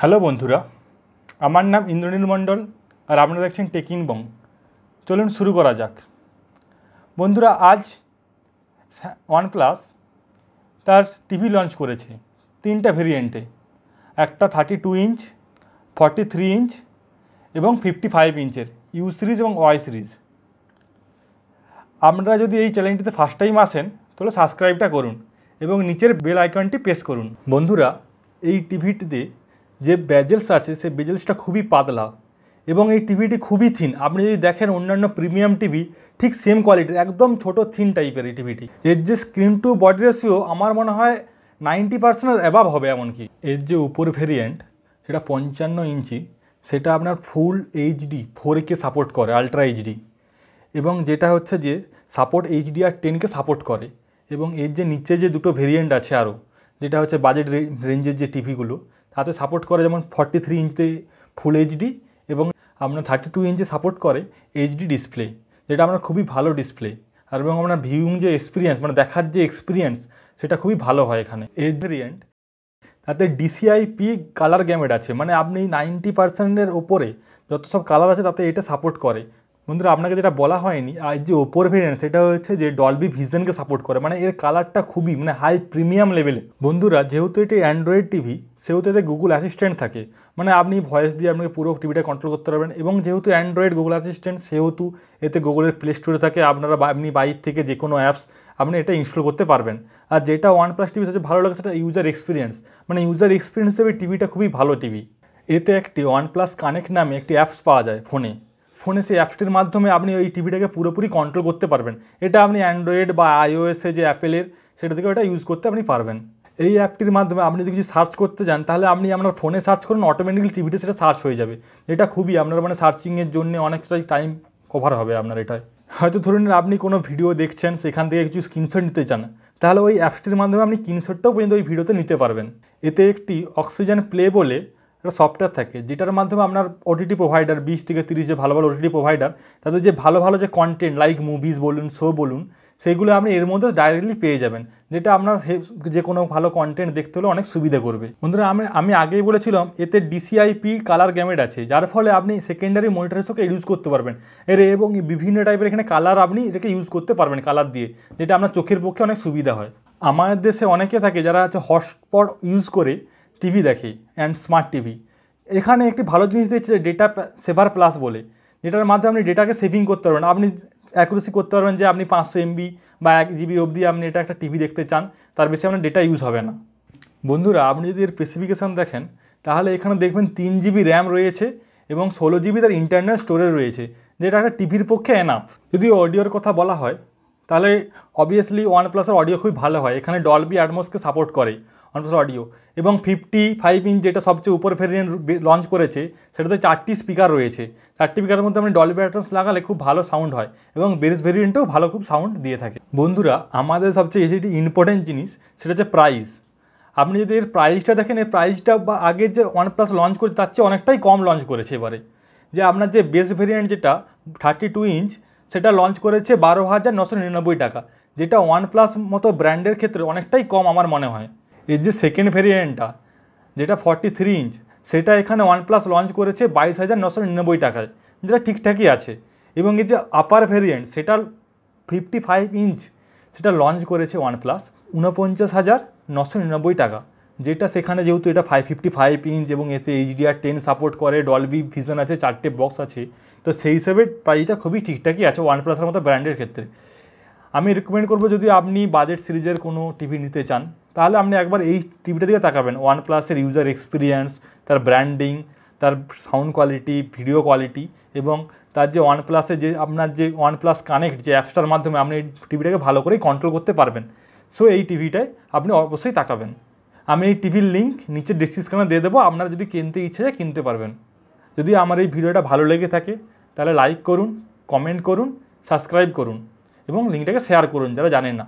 hello বন্ধুরা আমার নাম ইন্দ্রনীল মণ্ডল আর আপনারা দেখছেন টেকিং বং চলুন শুরু করা যাক বন্ধুরা আজ ওয়ানপ্লাস তার টিভি লঞ্চ করেছে তিনটা ভেরিয়েন্টে একটা thirty two inch forty three inch এবং ফিফটি ফাইভ ইঞ্চের ইউ সিরিজ এবং ওয়াই সিরিজ আপনারা যদি এই চ্যানেলটিতে ফার্স্ট টাইম আসেন তাহলে সাবস্ক্রাইবটা করুন এবং নিচের বেল আইকনটি প্রেস করুন বন্ধুরা এই টিভিটিতে যে বেজেলস আছে সেই বেজেলসটা খুবই পাতলা এবং এই টিভিটি খুবই থিন আপনি যদি দেখেন অন্যান্য প্রিমিয়াম টিভি ঠিক সেম কোয়ালিটির একদম ছোট থিন টাইপের এই টিভিটি এর যে স্ক্রিন টু বডি রেশিও আমার মনে হয় নাইনটি পার্সেন্টের অ্যাভাব হবে এমনকি এর যে উপর ভেরিয়েন্ট সেটা পঞ্চান্ন ইঞ্চি সেটা আপনার full HD four K support করে আলট্রা এইচডি এবং যেটা হচ্ছে যে সাপোর্ট এইচডি আর টেনকে সাপোর্ট করে এবং এর যে নিচে যে দুটো ভেরিয়েন্ট আছে আরও যেটা হচ্ছে বাজেট রেঞ্জের যে টিভিগুলো হাতে সাপোর্ট করে যেমন ফর্টি থ্রি ইঞ্চিতে ফুল এইচডি এবং আপনার থার্টি টু ইঞ্চে সাপোর্ট করে এইচডি ডিসপ্লে যেটা আপনার খুবই ভালো ডিসপ্লে আর এবং আপনার ভিউং যে এক্সপিরিয়েন্স মানে দেখার যে এক্সপিরিয়েন্স সেটা খুবই ভালো হয় এখানে এজ তাতে ডিসিআইপি কালার গ্যামেট আছে মানে আপনি নাইনটি পার্সেন্টের ওপরে যত সব কালার আছে তাতে এটা সাপোর্ট করে বন্ধুরা আপনাকে যেটা বলা হয়নি আর যে ওপোর ভেরিয়েন্ট সেটা হচ্ছে যে ডলবি ভিজনকে সাপোর্ট করে মানে এর কালারটা খুবই মানে হাই প্রিমিয়াম লেভেলে বন্ধুরা যেহেতু এটি অ্যান্ড্রয়েড টিভি সেহেতু এতে গুগল অ্যাসিস্ট্যান্ট থাকে মানে আপনি ভয়েস দিয়ে আপনাকে পুরো টিভিটা কন্ট্রোল করতে পারবেন এবং যেহেতু অ্যান্ড্রয়েড গুগল অ্যাসিস্ট্যান্ট সেহেতু এতে গুগলের প্লে স্টোরে থাকে আপনারা আপনি বাইর থেকে যে কোনো অ্যাপস আপনি এটা ইনস্টল করতে পারবেন আর যেটা ওয়ান প্লাস টিভি সবচেয়ে ভালো লাগে সেটা ইউজার এক্সপিরিয়েন্স মানে ইউজার এক্সপিরিয়েন্স হিসেবে টিভিটা খুবই ভালো টিভি এতে একটি ওয়ান প্লাস কানেক্ট নামে একটি অ্যাপস পাওয়া যায় ফোনে ফোনে সেই অ্যাপটির মাধ্যমে আপনি ওই টিভিটাকে পুরোপুরি কন্ট্রোল করতে পারবেন এটা আপনি অ্যান্ড্রয়েড বা আইওএসে যে অ্যাপেলের সেটা থেকে ওটা ইউজ করতে আপনি পারবেন এই অ্যাপটির মাধ্যমে আপনি যদি কিছু সার্চ করতে যান তাহলে আপনি আপনার ফোনে সার্চ করুন অটোমেটিক্যালি টিভিতে সেটা সার্চ হয়ে যাবে এটা খুবই আপনার মানে সার্চিংয়ের জন্য অনেকটাই টাইম কভার হবে আপনার এটায় হয়তো ধরুন আপনি কোনো ভিডিও দেখছেন সেখান থেকে কিছু স্ক্রিনশট নিতে চান তাহলে ওই অ্যাপসটির মাধ্যমে আপনি স্ক্রিনশটটাও পর্যন্ত ওই ভিডিওতে নিতে পারবেন এতে একটি অক্সিজেন প্লে বলে একটা সফটওয়্যার থাকে যেটার মাধ্যমে আপনার ওটিটি প্রোভাইডার বিশ থেকে তিরিশ যে ভালো ভালো ওটিটি প্রোভাইডার তাদের যে ভালো ভালো যে কন্টেন্ট লাইক মুভিজ বলুন শো বলুন সেইগুলো আপনি এর মধ্যে ডাইরেক্টলি পেয়ে যাবেন যেটা আপনার যে কোনো ভালো কন্টেন্ট দেখতে হলে অনেক সুবিধা করবে বন্ধুরা আমি আমি আগেই বলেছিলাম এতে ডিসিআইপি কালার গ্যামেড আছে যার ফলে আপনি সেকেন্ডারি হিসেবে ইউজ করতে পারবেন এর এবং বিভিন্ন টাইপের এখানে কালার আপনি এটাকে ইউজ করতে পারবেন কালার দিয়ে যেটা আপনার চোখের পক্ষে অনেক সুবিধা হয় আমাদের দেশে অনেকে থাকে যারা হচ্ছে হটস্পট ইউজ করে টিভি দেখে অ্যান্ড স্মার্ট টিভি এখানে একটি ভালো জিনিস দিয়েছে ডেটা সেভার প্লাস বলে যেটার মাধ্যমে আপনি ডেটাকে সেভিং করতে পারবেন আপনি অ্যাকুরেসি করতে পারবেন যে আপনি পাঁচশো এমবি বা এক জিবি অবধি আপনি এটা একটা টিভি দেখতে চান তার বেশি আপনার ডেটা ইউজ হবে না বন্ধুরা আপনি যদি এর স্পেসিফিকেশান দেখেন তাহলে এখানে দেখবেন তিন জিবি র্যাম রয়েছে এবং ষোলো জিবি তার ইন্টারনাল স্টোরেজ রয়েছে যেটা একটা টিভির পক্ষে এনাফ যদি অডিওর কথা বলা হয় তাহলে অবভিয়াসলি ওয়ান প্লাসের অডিও খুবই ভালো হয় এখানে ডলবি অ্যাডমোসকে সাপোর্ট করে ওয়ানপ্লাস অডিও এবং ফিফটি ফাইভ ইঞ্চ যেটা সবচেয়ে উপর ভেরিয়েন্ট লঞ্চ করেছে সেটাতে চারটি স্পিকার রয়েছে চারটি স্পিকারের মধ্যে আপনি ডলবি অ্যাটমস লাগালে খুব ভালো সাউন্ড হয় এবং বেস ভেরিয়েন্টেও ভালো খুব সাউন্ড দিয়ে থাকে বন্ধুরা আমাদের সবচেয়ে যেটি ইম্পর্টেন্ট জিনিস সেটা হচ্ছে প্রাইস আপনি যদি এর প্রাইসটা দেখেন এর প্রাইসটা বা আগের যে ওয়ান প্লাস লঞ্চ করেছে তার চেয়ে অনেকটাই কম লঞ্চ করেছে এবারে যে আপনার যে বেস ভেরিয়েন্ট যেটা থার্টি টু ইঞ্চ সেটা লঞ্চ করেছে বারো হাজার নশো নিরানব্বই টাকা যেটা ওয়ান প্লাস মতো ব্র্যান্ডের ক্ষেত্রে অনেকটাই কম আমার মনে হয় এর যে সেকেন্ড ভেরিয়েন্টটা যেটা ফর্টি থ্রি ইঞ্চ সেটা এখানে ওয়ানপ্লাস লঞ্চ করেছে বাইশ হাজার নশো নিরানব্বই টাকায় যেটা ঠিকঠাকই আছে এবং এর যে আপার ভেরিয়েন্ট সেটা ফিফটি ফাইভ ইঞ্চ সেটা লঞ্চ করেছে ওয়ানপ্লাস উনপঞ্চাশ হাজার নশো নিরানব্বই টাকা যেটা সেখানে যেহেতু এটা ফাইভ ফিফটি ফাইভ ইঞ্চ এবং এতে এইচডিআর টেন সাপোর্ট করে ডলবি ভিশন আছে চারটে বক্স আছে তো সেই হিসেবে প্রাইসটা খুবই ঠিকঠাকই আছে ওয়ান প্লাসের মতো ব্র্যান্ডের ক্ষেত্রে আমি রেকমেন্ড করবো যদি আপনি বাজেট সিরিজের কোনো টিভি নিতে চান তাহলে আপনি একবার এই টিভিটা দিকে তাকাবেন ওয়ান প্লাসের ইউজার এক্সপিরিয়েন্স তার ব্র্যান্ডিং তার সাউন্ড কোয়ালিটি ভিডিও কোয়ালিটি এবং তার যে ওয়ান প্লাসে যে আপনার যে ওয়ান প্লাস কানেক্ট যে অ্যাপসটার মাধ্যমে আপনি এই টিভিটাকে ভালো করেই কন্ট্রোল করতে পারবেন সো এই টিভিটায় আপনি অবশ্যই তাকাবেন আমি এই টিভির লিঙ্ক নিচে ডিসক্রিপশানে দিয়ে দেবো আপনারা যদি কিনতে ইচ্ছে যায় কিনতে পারবেন যদি আমার এই ভিডিওটা ভালো লেগে থাকে তাহলে লাইক করুন কমেন্ট করুন সাবস্ক্রাইব করুন এবং লিঙ্কটাকে শেয়ার করুন যারা জানেন না